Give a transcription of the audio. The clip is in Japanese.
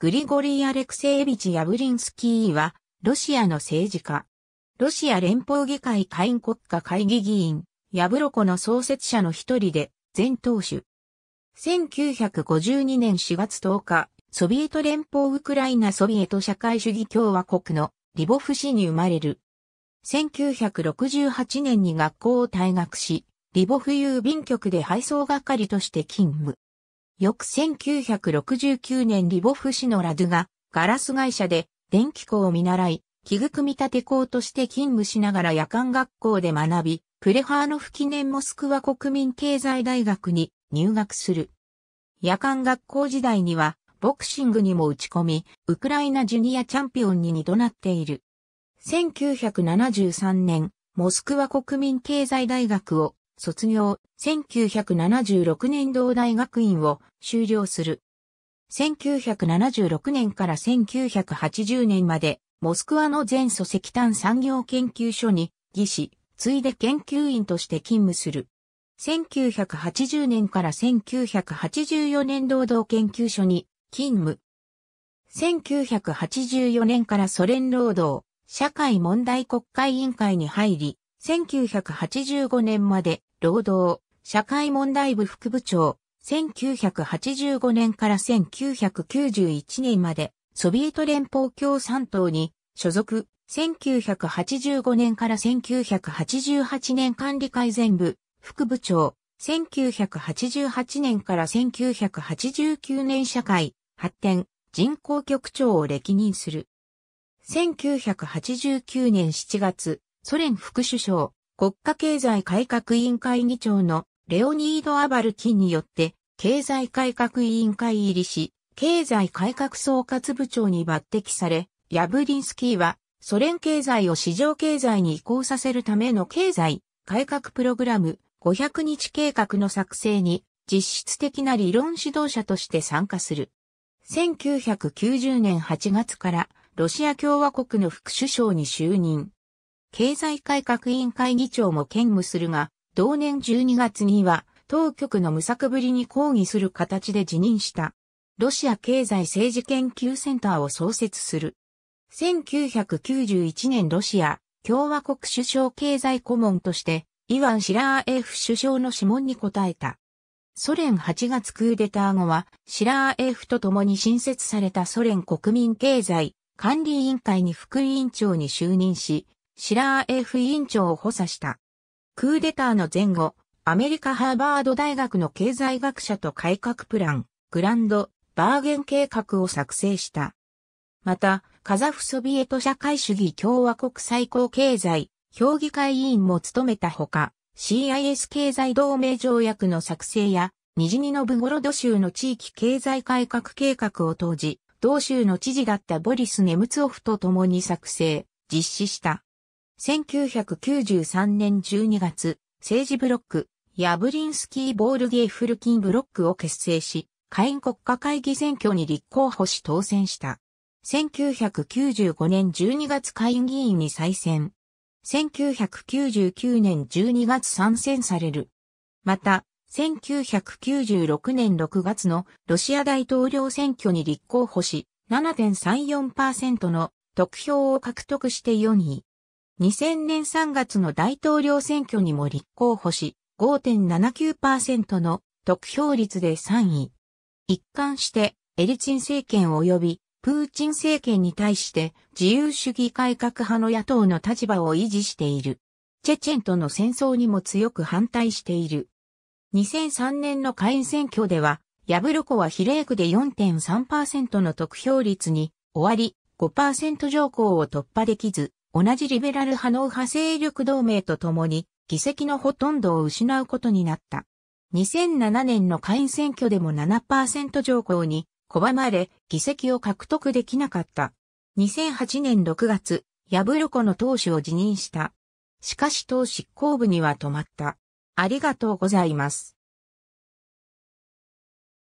グリゴリー・アレクセービチ・ヤブリンスキーは、ロシアの政治家。ロシア連邦議会下院国家会議議員、ヤブロコの創設者の一人で、前党首。1952年4月10日、ソビエト連邦ウクライナソビエト社会主義共和国のリボフ市に生まれる。1968年に学校を退学し、リボフ郵便局で配送係として勤務。翌1969年リボフ氏のラドゥがガラス会社で電気工を見習い、器具組み立て工として勤務しながら夜間学校で学び、プレハーノフ記念モスクワ国民経済大学に入学する。夜間学校時代にはボクシングにも打ち込み、ウクライナジュニアチャンピオンに二度なっている。1973年、モスクワ国民経済大学を卒業、1976年同大学院を修了する。1976年から1980年まで、モスクワの前祖石炭産業研究所に、技師、ついで研究員として勤務する。1980年から1984年同働研究所に勤務。1984年からソ連労働社会問題国会委員会に入り、1985年まで労働、社会問題部副部長、1985年から1991年まで、ソビエト連邦共産党に所属、1985年から1988年管理改善部、副部長、1988年から1989年社会、発展、人口局長を歴任する。1989年7月、ソ連副首相、国家経済改革委員会議長のレオニード・アバルキンによって経済改革委員会入りし、経済改革総括部長に抜擢され、ヤブリンスキーはソ連経済を市場経済に移行させるための経済改革プログラム500日計画の作成に実質的な理論指導者として参加する。1990年8月からロシア共和国の副首相に就任。経済改革委員会議長も兼務するが、同年12月には当局の無策ぶりに抗議する形で辞任した。ロシア経済政治研究センターを創設する。1991年ロシア共和国首相経済顧問として、イワン・シラーエフ首相の諮問に答えた。ソ連8月クーデター後は、シラーエフと共に新設されたソ連国民経済管理委員会に副委員長に就任し、シラー F 委員長を補佐した。クーデターの前後、アメリカハーバード大学の経済学者と改革プラン、グランド、バーゲン計画を作成した。また、カザフソビエト社会主義共和国最高経済、評議会委員も務めたほか、CIS 経済同盟条約の作成や、ニジニノブゴロド州の地域経済改革計画を当時、同州の知事だったボリス・ネムツオフと共に作成、実施した。1993年12月、政治ブロック、ヤブリンスキー・ボールゲイ・フルキンブロックを結成し、下院国家会議選挙に立候補し当選した。1995年12月下院議員に再選。1999年12月参戦される。また、1996年6月のロシア大統領選挙に立候補し、7.34%の得票を獲得して4位。2000年3月の大統領選挙にも立候補し、5.79%の得票率で3位。一貫してエリチン政権及びプーチン政権に対して自由主義改革派の野党の立場を維持している。チェチェンとの戦争にも強く反対している。2003年の下院選挙では、ヤブロコは比例区で4.3%の得票率に終わり、5%条項を突破できず、同じリベラル派の右派勢力同盟とともに、議席のほとんどを失うことになった。2007年の下院選挙でも7%上降に拒まれ、議席を獲得できなかった。2008年6月、ヤブルコの党首を辞任した。しかし党執行部には止まった。ありがとうございます。